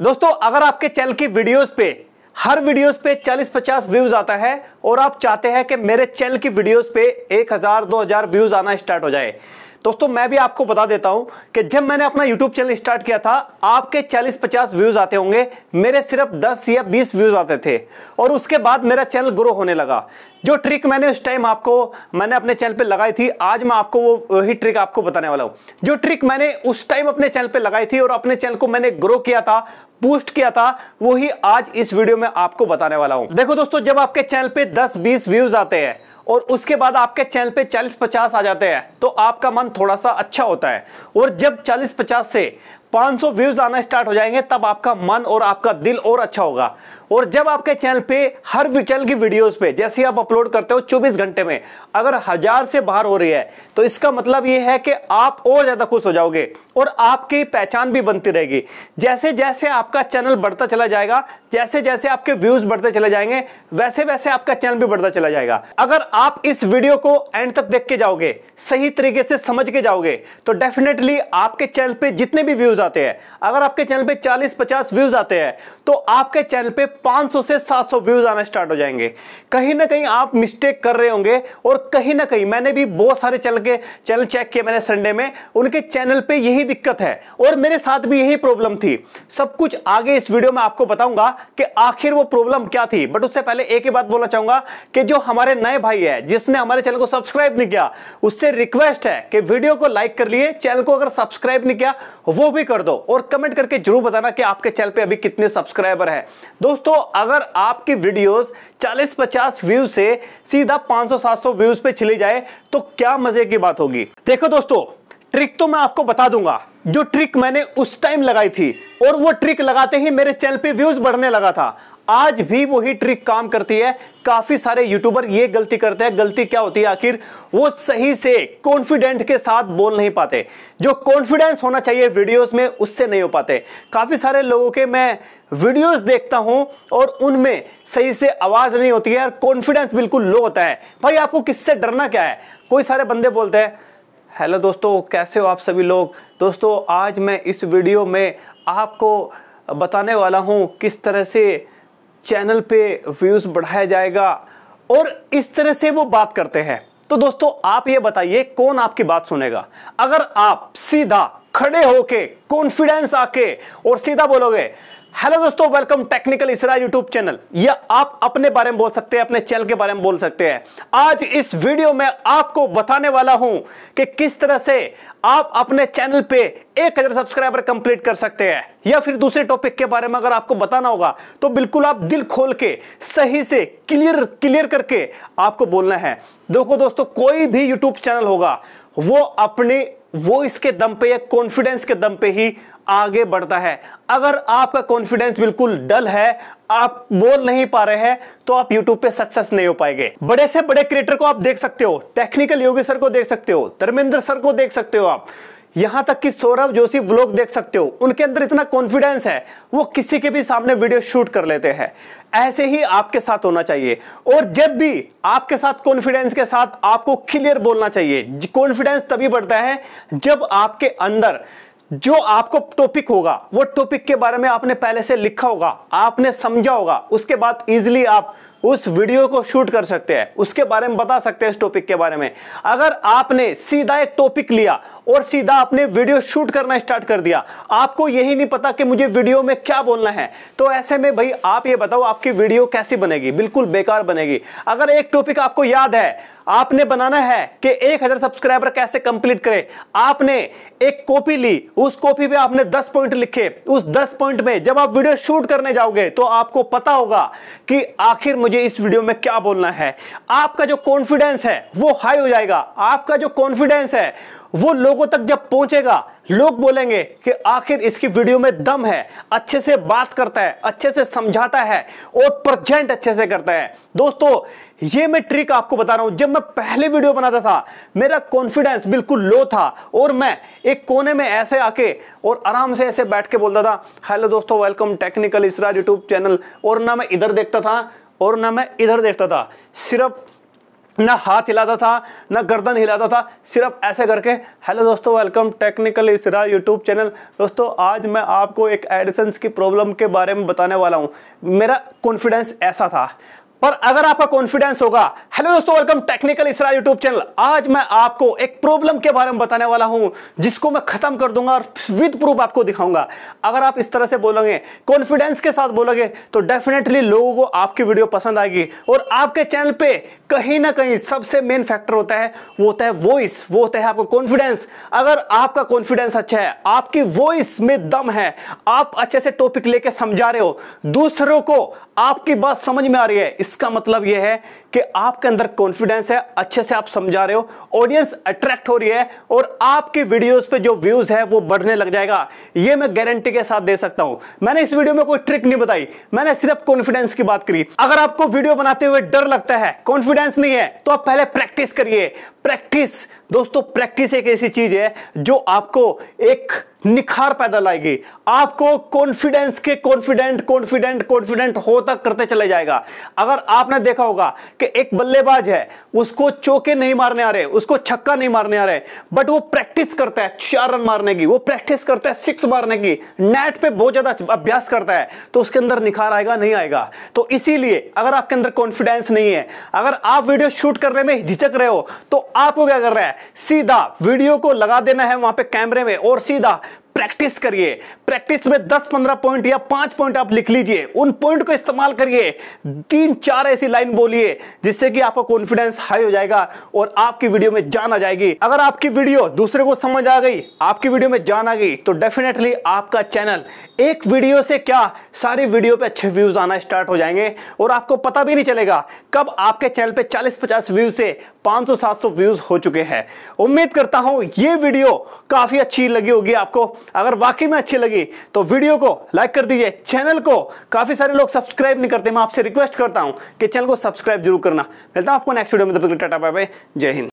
दोस्तों अगर आपके चैनल की वीडियोस पे हर वीडियोस पे 40-50 व्यूज आता है और आप चाहते हैं कि मेरे चैनल की वीडियोस पे 1000-2000 व्यूज आना स्टार्ट हो जाए दोस्तों मैं भी आपको बता देता हूं कि जब मैंने अपना यूट्यूब चैनल स्टार्ट किया था आपके 40-50 व्यूज आते होंगे मेरे सिर्फ 10 या 20 व्यूज आते थे और उसके बाद मेरा चैनल ग्रो होने लगा जो ट्रिक मैंने उस टाइम आपको मैंने अपने चैनल पे लगाई थी आज मैं आपको वो वही ट्रिक आपको बताने वाला हूँ जो ट्रिक मैंने उस टाइम अपने चैनल पे लगाई थी और अपने चैनल को मैंने ग्रो किया था बूस्ट किया था वही आज इस वीडियो में आपको बताने वाला हूँ देखो दोस्तों जब आपके चैनल पे 10-20 व्यूज आते हैं और उसके बाद आपके चैनल पे 40-50 आ जाते हैं तो आपका मन थोड़ा सा अच्छा होता है और जब 40-50 से 500 व्यूज आना स्टार्ट हो जाएंगे तब आपका मन और आपका दिल और अच्छा होगा और जब आपके चैनल पे हर चैनल की वीडियोस पे जैसे आप अपलोड करते हो 24 घंटे में अगर हजार से बाहर हो रही है तो इसका मतलब ये है कि आप और ज्यादा खुश हो जाओगे और आपकी पहचान भी बनती रहेगी जैसे जैसे आपका चैनल बढ़ता चला जाएगा जैसे जैसे आपके व्यूज बढ़ते चले जाएंगे वैसे वैसे आपका चैनल भी बढ़ता चला जाएगा अगर आप इस वीडियो को एंड तक देख के जाओगे सही तरीके से समझ के जाओगे तो डेफिनेटली आपके चैनल पे जितने भी व्यूज आते हैं अगर आपके चैनल पे 40-50 व्यूज आते हैं तो आपके चैनल पे 500 से 700 व्यूज आना स्टार्ट हो जाएंगे कहीं ना कहीं आप मिस्टेक कर रहे होंगे और कहीं ना कहीं मैंने भी बहुत सारे चैनल के चैनल चेक किए मैंने संडे में उनके चैनल पे यही दिक्कत है और मेरे साथ भी यही प्रॉब्लम थी सब कुछ आगे इस वीडियो में आपको बताऊंगा कि आखिर वो प्रॉब्लम क्या थी बट उससे पहले एक ही बात बोलना चाहूंगा कि जो हमारे नए भाई है जिसने हमारे चैनल को सब्सक्राइब नहीं किया उससे रिक्वेस्ट है कि वीडियो को लाइक कर लिए चैनल को अगर सब्सक्राइब नहीं किया वो भी कर दो और कमेंट करके जरूर बताना कि आपके चैनल पे अभी कितने सब्सक्राइबर हैं दोस्तों अगर आपकी वीडियोस 40-50 व्यूज से सीधा 500-700 व्यूज पे चली जाए तो क्या मजे की बात होगी देखो दोस्तों ट्रिक तो मैं आपको बता दूंगा जो ट्रिक मैंने उस टाइम लगाई थी और वो ट्रिक लगाते ही मेरे चैनल पे व्यूज बढ़ने लगा था आज भी वही ट्रिक काम करती है काफी सारे यूट्यूबर ये गलती करते हैं गलती क्या होती है आखिर वो सही से कॉन्फिडेंट के साथ बोल नहीं पाते जो कॉन्फिडेंस होना चाहिए वीडियोस में उससे नहीं हो पाते काफी सारे लोगों के मैं वीडियोस देखता हूं और उनमें सही से आवाज नहीं होती है और कॉन्फिडेंस बिल्कुल लो होता है भाई आपको किससे डरना क्या है कोई सारे बंदे बोलते हैं हेलो दोस्तों कैसे हो आप सभी लोग दोस्तों आज मैं इस वीडियो में आपको बताने वाला हूं किस तरह से चैनल पे व्यूज बढ़ाया जाएगा और इस तरह से वो बात करते हैं तो दोस्तों आप ये बताइए कौन आपकी बात सुनेगा अगर आप सीधा खड़े होके कॉन्फिडेंस आके और सीधा बोलोगे हेलो दोस्तों welcome technical Isra YouTube channel या आप अपने बारे में बोल सकते हैं अपने चैनल के बारे में बोल सकते हैं आज इस वीडियो में आपको बताने वाला हूं कि किस तरह से आप अपने चैनल पे एक हजार सब्सक्राइबर कंप्लीट कर सकते हैं या फिर दूसरे टॉपिक के बारे में अगर आपको बताना होगा तो बिल्कुल आप दिल खोल के सही से क्लियर क्लियर करके आपको बोलना है देखो दोस्तों कोई भी यूट्यूब चैनल होगा वो अपनी वो इसके दम पे या कॉन्फिडेंस के दम पे ही आगे बढ़ता है अगर आपका कॉन्फिडेंस बिल्कुल डल है आप बोल नहीं पा रहे हैं तो आप YouTube पे सक्सेस नहीं हो पाएंगे बड़े से बड़े क्रिएटर को आप देख सकते हो टेक्निकल योगी सर को देख सकते हो धर्मेंद्र सर को देख सकते हो आप यहां तक कि सौरभ जोशी व्लॉग देख सकते हो उनके अंदर इतना कॉन्फिडेंस है वो किसी के भी सामने वीडियो शूट कर लेते हैं ऐसे ही आपके साथ होना चाहिए और जब भी आपके साथ कॉन्फिडेंस के साथ आपको क्लियर बोलना चाहिए कॉन्फिडेंस तभी बढ़ता है जब आपके अंदर जो आपको टॉपिक होगा वो टॉपिक के बारे में आपने पहले से लिखा होगा आपने समझा होगा उसके बाद इजिली आप उस वीडियो को शूट कर सकते हैं उसके बारे में बता सकते हैं इस टॉपिक के बारे में अगर आपने सीधा एक टॉपिक लिया और सीधा आपने वीडियो शूट करना स्टार्ट कर दिया आपको यही नहीं पता कि मुझे वीडियो में क्या बोलना है तो ऐसे में भाई आप ये बताओ आपकी वीडियो कैसी बनेगी बिल्कुल बेकार बनेगी अगर एक टॉपिक आपको याद है आपने बनाना है कि 1000 सब्सक्राइबर कैसे कंप्लीट करें आपने एक कॉपी ली उस कॉपी पे आपने 10 पॉइंट लिखे उस 10 पॉइंट में जब आप वीडियो शूट करने जाओगे तो आपको पता होगा कि आखिर मुझे मुझे इस वीडियो में क्या बोलना है आपका जो कॉन्फिडेंस है वो हाई हो जाएगा आपका जो कॉन्फिडेंस है वो लोगों तक जब पहुंचेगा लोग बोलेंगे कि आखिर इसकी वीडियो में दम है अच्छे से बात करता है अच्छे से समझाता है और प्रेजेंट अच्छे से करता है दोस्तों ये मैं ट्रिक आपको बता रहा हूं जब मैं पहले वीडियो बनाता था मेरा कॉन्फिडेंस बिल्कुल लो था और मैं एक कोने में ऐसे आके और आराम से ऐसे बैठ के बोलता था हेलो दोस्तों welcome technical Isra YouTube channel और ना मैं इधर देखता था और ना मैं इधर देखता था सिर्फ ना हाथ हिलाता था ना गर्दन हिलाता था सिर्फ ऐसे करके हेलो दोस्तों welcome technical Isra YouTube channel दोस्तों आज मैं आपको एक एडिसन्स की प्रॉब्लम के बारे में बताने वाला हूँ मेरा कॉन्फिडेंस ऐसा था पर अगर आपका कॉन्फिडेंस होगा हेलो दोस्तों welcome technical Isra YouTube channel आज मैं आपको एक प्रॉब्लम के बारे में बताने वाला हूं जिसको मैं खत्म कर दूंगा और विद प्रूफ आपको दिखाऊंगा अगर आप इस तरह से बोलोगे कॉन्फिडेंस के साथ बोलोगे तो डेफिनेटली लोगों को आपकी वीडियो पसंद आएगी और आपके चैनल पर कहीं ना कहीं सबसे मेन फैक्टर होता है वो होता है वॉइस वो होता है आपका कॉन्फिडेंस अगर आपका कॉन्फिडेंस अच्छा है आपकी वॉइस में दम है आप अच्छे से टॉपिक लेके समझा रहे हो दूसरों को आपकी बात समझ में आ रही है इसका मतलब यह है कि आपके अंदर कॉन्फिडेंस है अच्छे से आप समझा रहे हो ऑडियंस अट्रैक्ट हो रही है और आपके वीडियोस पे जो व्यूज है वो बढ़ने लग जाएगा ये मैं गारंटी के साथ दे सकता हूं मैंने इस वीडियो में कोई ट्रिक नहीं बताई मैंने सिर्फ कॉन्फिडेंस की बात करी अगर आपको वीडियो बनाते हुए डर लगता है कॉन्फिडेंस नहीं है तो आप पहले प्रैक्टिस करिए प्रैक्टिस दोस्तों प्रैक्टिस एक ऐसी चीज है जो आपको एक निखार पैदा लाएगी आपको कॉन्फिडेंस के कॉन्फिडेंट कॉन्फिडेंट कॉन्फिडेंट होता करते चले जाएगा अगर आपने देखा होगा कि एक बल्लेबाज है उसको चौके नहीं मारने आ रहे उसको छक्का नहीं मारने आ रहे बट वो प्रैक्टिस करता है चार रन मारने की वो प्रैक्टिस करता है सिक्स मारने की नेट पे बहुत ज्यादा अभ्यास करता है तो उसके अंदर निखार आएगा नहीं आएगा तो इसीलिए अगर आपके अंदर कॉन्फिडेंस नहीं है अगर आप वीडियो शूट करने में झिझक रहे हो तो आपको क्या कर रहा है सीधा वीडियो को लगा देना है वहां पे कैमरे में और सीधा प्रैक्टिस करिए प्रैक्टिस में 10-15 पॉइंट या 5 पॉइंट आप लिख लीजिए उन पॉइंट को इस्तेमाल करिए तीन चार ऐसी लाइन बोलिए जिससे कि आपका कॉन्फिडेंस हाई हो जाएगा और आपकी वीडियो में जान आ जाएगी अगर आपकी वीडियो दूसरे को समझ आ गई आपकी वीडियो में जान आ गई तो डेफिनेटली आपका चैनल एक वीडियो से क्या सारी वीडियो पे अच्छे व्यूज आना स्टार्ट हो जाएंगे और आपको पता भी नहीं चलेगा कब आपके चैनल पे 40-50 व्यूज से 500-700 व्यूज हो चुके हैं उम्मीद करता हूं ये वीडियो काफी अच्छी लगी होगी आपको अगर वाकई में अच्छी लगी तो वीडियो को लाइक कर दीजिए चैनल को काफ़ी सारे लोग सब्सक्राइब नहीं करते मैं आपसे रिक्वेस्ट करता हूं कि चैनल को सब्सक्राइब जरूर करना मिलता हूं आपको नेक्स्ट वीडियो में तब तक टाटा बाय बाय जय हिंद